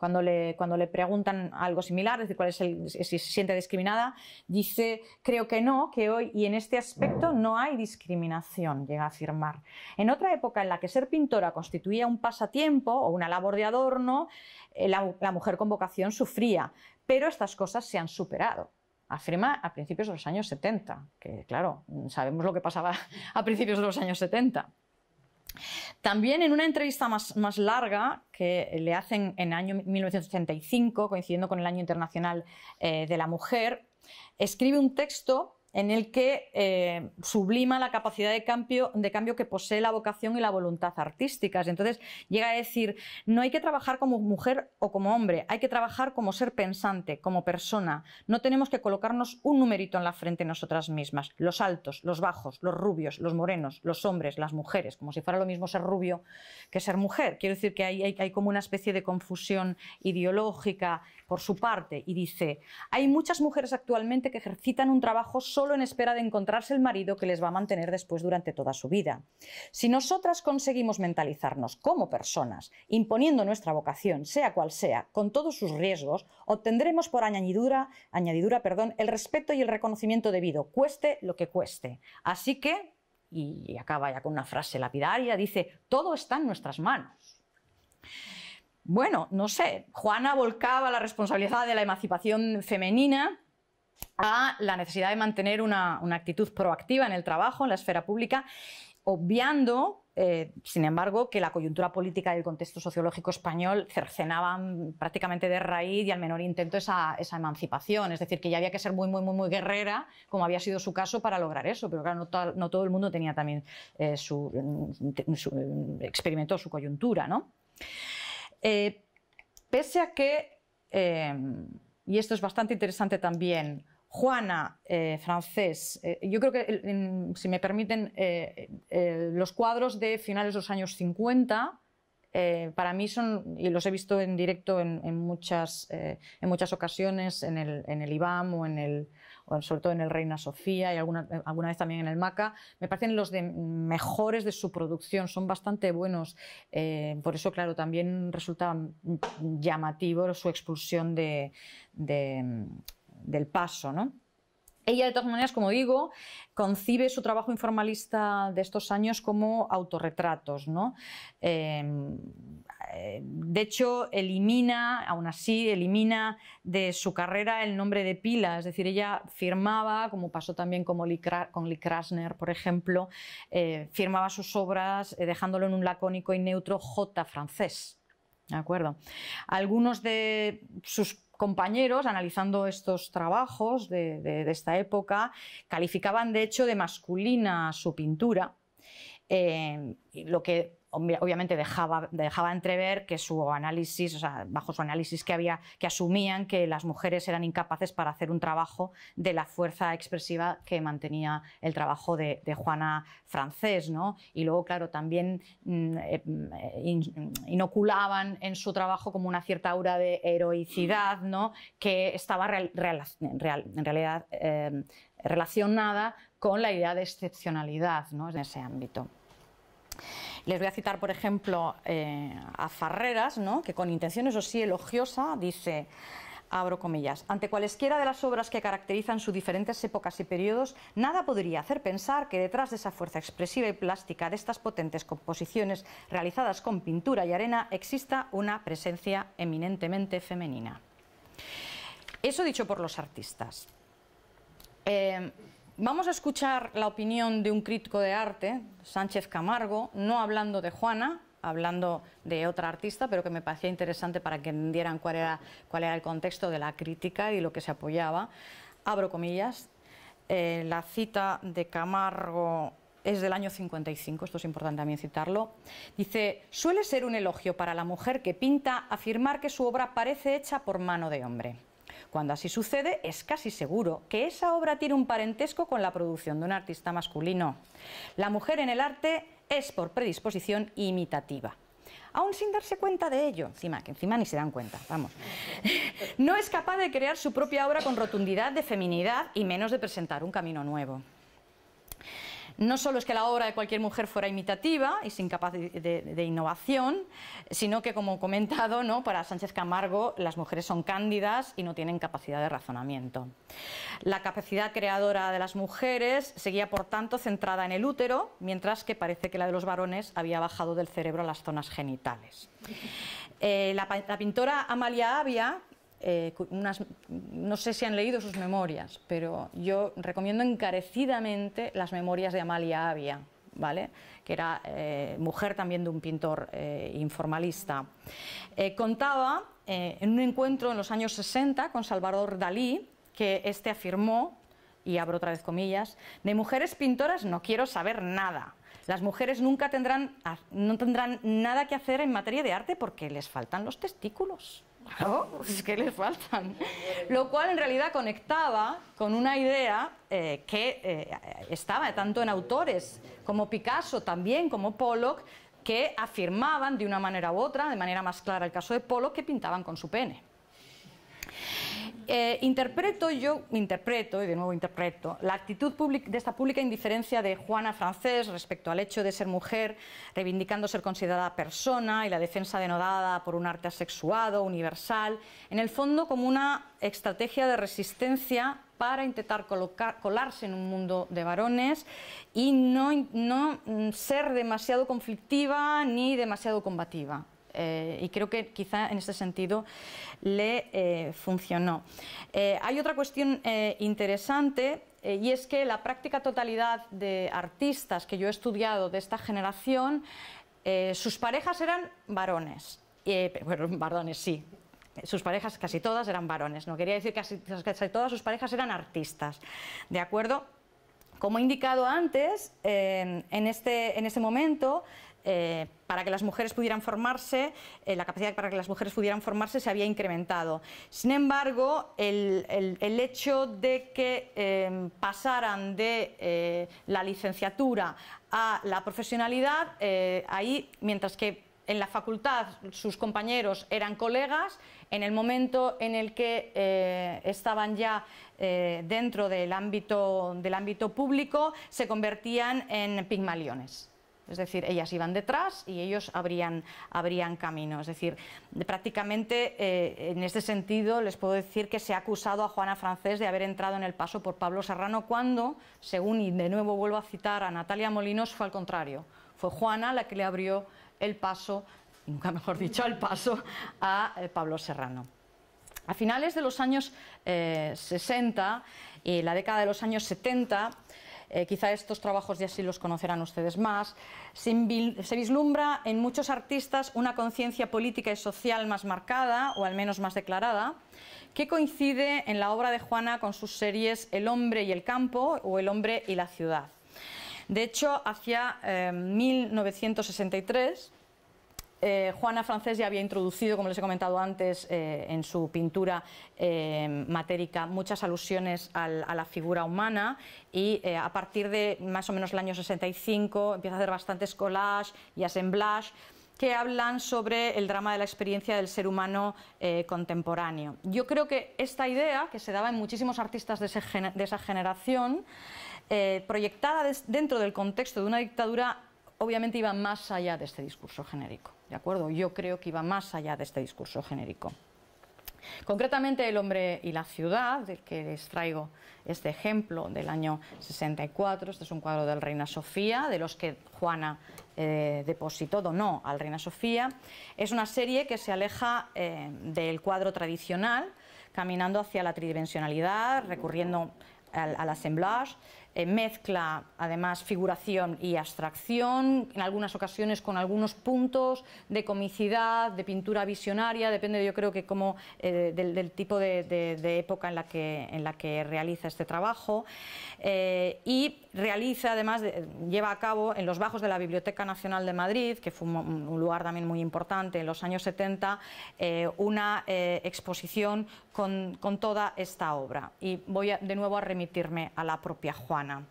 cuando le, preguntan algo similar, es decir, cuál es si se siente discriminada, dice, creo que no, que hoy y en este aspecto no hay discriminación, llega a afirmar. En otra época en la que ser pintora constituía un pasatiempo o una labor de adorno, eh, la, la mujer con vocación sufría, pero estas cosas se han superado afirma a principios de los años 70, que claro, sabemos lo que pasaba a principios de los años 70. También en una entrevista más, larga que le hacen en el año 1985, coincidiendo con el Año Internacional eh, de la Mujer, escribe un texto en el que eh, sublima la capacidad de cambio, de cambio que posee la vocación y la voluntad artísticas. Entonces llega a decir, no hay que trabajar como mujer o como hombre, hay que trabajar como ser pensante, como persona. No tenemos que colocarnos un numerito en la frente nosotras mismas, los altos, los bajos, los rubios, los morenos, los hombres, las mujeres, como si fuera lo mismo ser rubio que ser mujer. Quiero decir que hay, hay, como una especie de confusión ideológica por su parte y dice, hay muchas mujeres actualmente que ejercitan un trabajo sobre solo en espera de encontrarse el marido que les va a mantener después durante toda su vida. Si nosotras conseguimos mentalizarnos como personas, imponiendo nuestra vocación, sea cual sea, con todos sus riesgos, obtendremos por añadidura, perdón, el respeto y el reconocimiento debido, cueste lo que cueste. Así que, y acaba ya con una frase lapidaria, dice, todo está en nuestras manos. Bueno, no sé, Juana volcaba la responsabilidad de la emancipación femenina a la necesidad de mantener una, actitud proactiva en el trabajo, en la esfera pública, obviando eh, sin embargo, que la coyuntura política y el contexto sociológico español cercenaban prácticamente de raíz y al menor intento esa, emancipación. Es decir, que ya había que ser muy, muy, muy, guerrera, como había sido su caso, para lograr eso. Pero claro, no, todo el mundo tenía también eh, su, mm, mm, experimentó su coyuntura, eh, pese a que y esto es bastante interesante también, Juana, eh, francés. Eh, yo creo que, si me permiten, eh, los cuadros de finales de los años 50 para mí son, y los he visto en directo en, muchas, en muchas ocasiones, el, en el IBAM o en el, sobre todo en el Reina Sofía y eh, alguna, vez también en el Maca, me parecen los de mejores de su producción, son bastante buenos. Eh, por eso, claro, también resulta llamativo su expulsión mm, del paso, ¿no? Ella, de todas maneras, como digo, concibe su trabajo informalista de estos años como autorretratos. ¿no? Em, eh, de hecho, elimina, aún así, elimina de su carrera el nombre de pila, es decir, ella firmaba, como pasó también con Lee, Krasner, por ejemplo, eh, firmaba sus obras eh, dejándolo en un lacónico y neutro J francés. ¿De acuerdo? Algunos de sus compañeros analizando estos trabajos de, esta época calificaban de hecho de masculina su pintura. Eh, lo que obviamente dejaba, dejaba entrever que su análisis, o sea, bajo su análisis que había, que asumían que las mujeres eran incapaces para hacer un trabajo de la fuerza expresiva que mantenía el trabajo de, Juana francés, ¿no? Y luego, claro, también mm, eh, inoculaban en su trabajo como una cierta aura de heroicidad, ¿no? Que estaba en realidad eh, relacionada con la idea de excepcionalidad, ¿no? En ese ámbito. Les voy a citar, por ejemplo, eh, a Farreras, que con intención, eso sí, elogiosa, dice abro comillas, ante cualesquiera de las obras que caracterizan sus diferentes épocas y periodos, nada podría hacer pensar que detrás de esa fuerza expresiva y plástica de estas potentes composiciones realizadas con pintura y arena exista una presencia eminentemente femenina. Eso dicho por los artistas. Eh, Vamos a escuchar la opinión de un crítico de arte, Sánchez Camargo, no hablando de Juana, hablando de otra artista, pero que me parecía interesante para que entendieran cuál era, cuál era el contexto de la crítica y lo que se apoyaba. Abro comillas. Eh, la cita de Camargo es del año 55, esto es importante también citarlo. Dice, suele ser un elogio para la mujer que pinta afirmar que su obra parece hecha por mano de hombre. Cuando así sucede, es casi seguro que esa obra tiene un parentesco con la producción de un artista masculino. La mujer en el arte es por predisposición imitativa aún sin darse cuenta de ello, encima, que encima ni se dan cuenta, vamos. No es capaz de crear su propia obra con rotundidad de feminidad y menos de presentar un camino nuevo no solo es que la obra de cualquier mujer fuera imitativa y sin capacidad de, innovación, sino que, como comentado, ¿no? para Sánchez Camargo las mujeres son cándidas y no tienen capacidad de razonamiento. La capacidad creadora de las mujeres seguía, por tanto, centrada en el útero, mientras que parece que la de los varones había bajado del cerebro a las zonas genitales. Eh, la, la pintora Amalia Avia eh, no sé si han leído sus memorias, pero yo recomiendo encarecidamente las memorias de Amalia Avia, ¿vale? que era eh, mujer también de un pintor eh, informalista. contaba en un encuentro en los años 60 con Salvador Dalí que este afirmó, y abro otra vez comillas, de mujeres pintoras no quiero saber nada. Las mujeres nunca tendrán, no tendrán nada que hacer en materia de arte porque les faltan los testículos. Oh, pues es que les faltan? Lo cual en realidad conectaba con una idea eh, que eh, estaba tanto en autores como Picasso, también como Pollock, que afirmaban de una manera u otra, de manera más clara el caso de Pollock, que pintaban con su pene. Eh, interpreto, yo interpreto, y de nuevo interpreto, la actitud de esta pública indiferencia de Juana Francés respecto al hecho de ser mujer, reivindicando ser considerada persona y la defensa denodada por un arte asexuado, universal, en el fondo como una estrategia de resistencia para intentar colarse en un mundo de varones y no mm, ser demasiado conflictiva ni demasiado combativa. Eh, y creo que quizá en este sentido le eh, funcionó. Eh, hay otra cuestión interesante y es que la práctica totalidad de artistas que yo he estudiado de esta generación, sus parejas eran varones. bueno, varones sí, sus parejas casi todas eran varones, no quería decir que casi, todas sus parejas eran artistas, ¿de acuerdo? Como he indicado antes, en, este, en este momento eh, para que las mujeres pudieran formarse, eh, la capacidad para que las mujeres pudieran formarse se había incrementado. Sin embargo, el, hecho de que em, pasaran de eh, la licenciatura a la profesionalidad, ahí, mientras que en la facultad sus compañeros eran colegas, en el momento en el que estaban ya dentro del ámbito, del ámbito público se convertían en pigmaliones. Es decir, ellas iban detrás y ellos abrían, abrían camino. Es decir, prácticamente eh, en este sentido les puedo decir que se ha acusado a Juana Francés de haber entrado en el paso por Pablo Serrano cuando, según y de nuevo vuelvo a citar a Natalia Molinos, fue al contrario. Fue Juana la que le abrió el paso, nunca mejor dicho, el paso a eh, Pablo Serrano. A finales de los años 60 eh, y la década de los años 70, eh, quizá estos trabajos ya sí los conocerán ustedes más, se, vislumbra en muchos artistas una conciencia política y social más marcada, o al menos más declarada, que coincide en la obra de Juana con sus series El hombre y el campo o El hombre y la ciudad. De hecho, hacia 1963, eh, eh, Juana Francés ya había introducido, como les he comentado antes, eh, en su pintura eh, matérica muchas alusiones a la figura humana y a partir de más o menos el año 65 empieza a hacer bastantes collages y assemblages que hablan sobre el drama de la experiencia del ser humano contemporáneo. Yo creo que esta idea, que se daba en muchísimos artistas de, esa generación, proyectada dentro del contexto de una dictadura, obviamente iba más allá de este discurso genérico. ¿de acuerdo? Yo creo que iba más allá de este discurso genérico. Concretamente, El hombre y la ciudad, del que les traigo este ejemplo del año 64, este es un cuadro del Reina Sofía, de los que Juana eh, depositó, donó al Reina Sofía, es una serie que se aleja eh, del cuadro tradicional, caminando hacia la tridimensionalidad, recurriendo al, al assemblage, eh, mezcla además figuración y abstracción, en algunas ocasiones con algunos puntos de comicidad, de pintura visionaria, depende yo creo que como eh, del, tipo de, época en la, que, realiza este trabajo. Eh, y realiza además, lleva a cabo en los bajos de la Biblioteca Nacional de Madrid, que fue un, lugar también muy importante en los años 70, eh, una eh, exposición con, toda esta obra. Y voy de nuevo a remitirme a la propia Juana.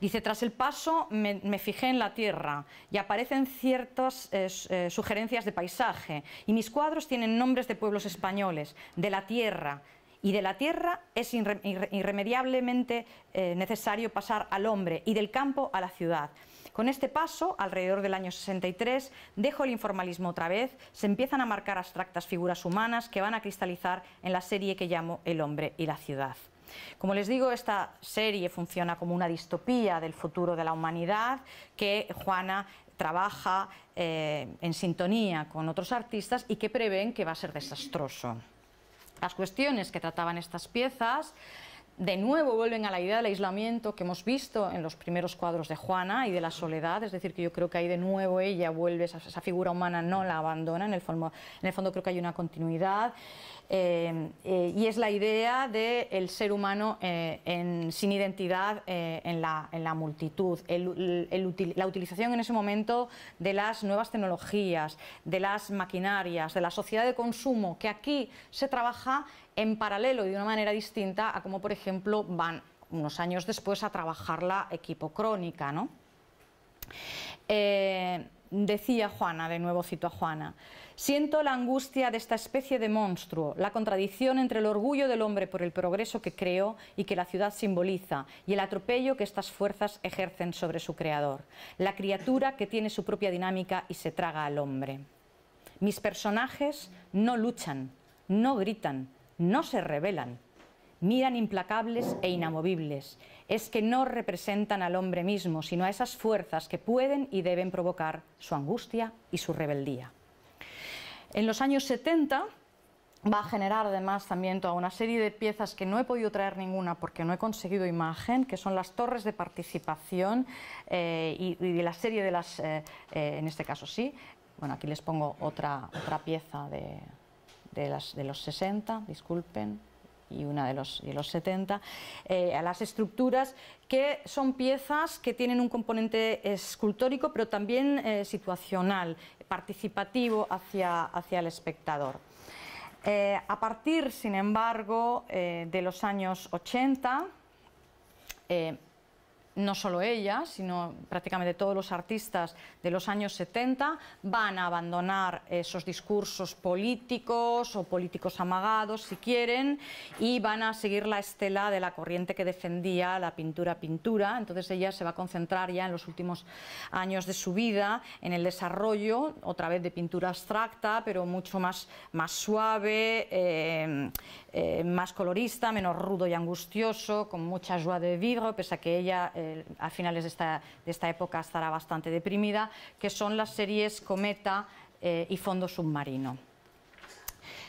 Dice, tras el paso me, fijé en la tierra y aparecen ciertas eh, sugerencias de paisaje y mis cuadros tienen nombres de pueblos españoles, de la tierra, y de la tierra es irremediablemente eh, necesario pasar al hombre y del campo a la ciudad. Con este paso, alrededor del año 63, dejo el informalismo otra vez, se empiezan a marcar abstractas figuras humanas que van a cristalizar en la serie que llamo El hombre y la ciudad. Como les digo, esta serie funciona como una distopía del futuro de la humanidad que Juana trabaja eh, en sintonía con otros artistas y que prevén que va a ser desastroso. Las cuestiones que trataban estas piezas de nuevo vuelven a la idea del aislamiento que hemos visto en los primeros cuadros de Juana y de la soledad, es decir, que yo creo que ahí de nuevo ella vuelve, esa, figura humana no la abandona, en el fondo creo que hay una continuidad. Eh, eh, y es la idea del ser humano eh, sin identidad en la, multitud, la utilización en ese momento de las nuevas tecnologías, de las maquinarias, de la sociedad de consumo, que aquí se trabaja en paralelo y de una manera distinta a cómo, por ejemplo, van unos años después a trabajar la equipo crónica. decía Juana, de nuevo cito a Juana, Siento la angustia de esta especie de monstruo, la contradicción entre el orgullo del hombre por el progreso que creó y que la ciudad simboliza y el atropello que estas fuerzas ejercen sobre su creador, la criatura que tiene su propia dinámica y se traga al hombre. Mis personajes no luchan, no gritan, no se rebelan, miran implacables e inamovibles. Es que no representan al hombre mismo, sino a esas fuerzas que pueden y deben provocar su angustia y su rebeldía. En los años 70 va a generar además también toda una serie de piezas que no he podido traer ninguna porque no he conseguido imagen, que son las torres de participación eh, y, de la serie de las, eh, eh, en este caso sí, bueno, aquí les pongo otra, otra pieza de, de los 60, disculpen, y una de los, de los 70, a las estructuras que son piezas que tienen un componente escultórico, pero también situacional participativo hacia, hacia el espectador. Eh, a partir, sin embargo, eh, de los años 80, no solo ella, sino prácticamente todos los artistas de los años 70 van a abandonar esos discursos políticos o políticos amagados, si quieren, y van a seguir la estela de la corriente que defendía la pintura-pintura. Entonces ella se va a concentrar ya en los últimos años de su vida en el desarrollo, otra vez de pintura abstracta, pero mucho más, más suave, eh, eh, más colorista, menos rudo y angustioso, con mucha joie de vivre, pese a que ella eh, a finales de esta, época estará bastante deprimida, que son las series Cometa eh, y Fondo Submarino.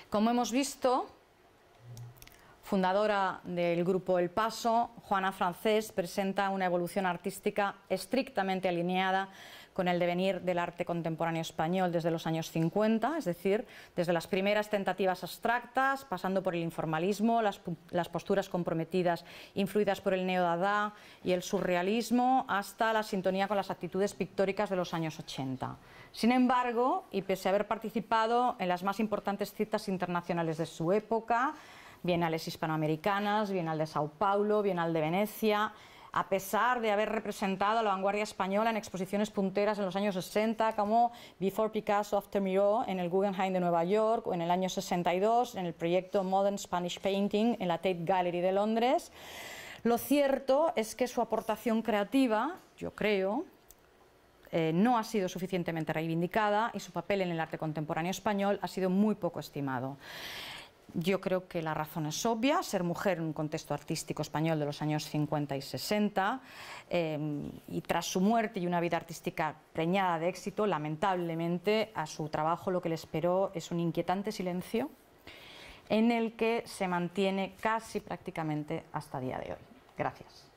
Como hemos visto, fundadora del grupo El Paso, Juana Francés presenta una evolución artística estrictamente alineada con el devenir del arte contemporáneo español desde los años 50, es decir, desde las primeras tentativas abstractas, pasando por el informalismo, las, posturas comprometidas influidas por el neo dada y el surrealismo, hasta la sintonía con las actitudes pictóricas de los años 80. Sin embargo, y pese a haber participado en las más importantes citas internacionales de su época, bienales hispanoamericanas, bienal de Sao Paulo, bienal de Venecia, a pesar de haber representado a la vanguardia española en exposiciones punteras en los años 60, como Before Picasso, After Miró, en el Guggenheim de Nueva York, o en el año 62, en el proyecto Modern Spanish Painting, en la Tate Gallery de Londres. Lo cierto es que su aportación creativa, yo creo, eh, no ha sido suficientemente reivindicada y su papel en el arte contemporáneo español ha sido muy poco estimado. Yo creo que la razón es obvia, ser mujer en un contexto artístico español de los años 50 y 60, eh, y tras su muerte y una vida artística preñada de éxito, lamentablemente a su trabajo lo que le esperó es un inquietante silencio en el que se mantiene casi prácticamente hasta día de hoy. Gracias.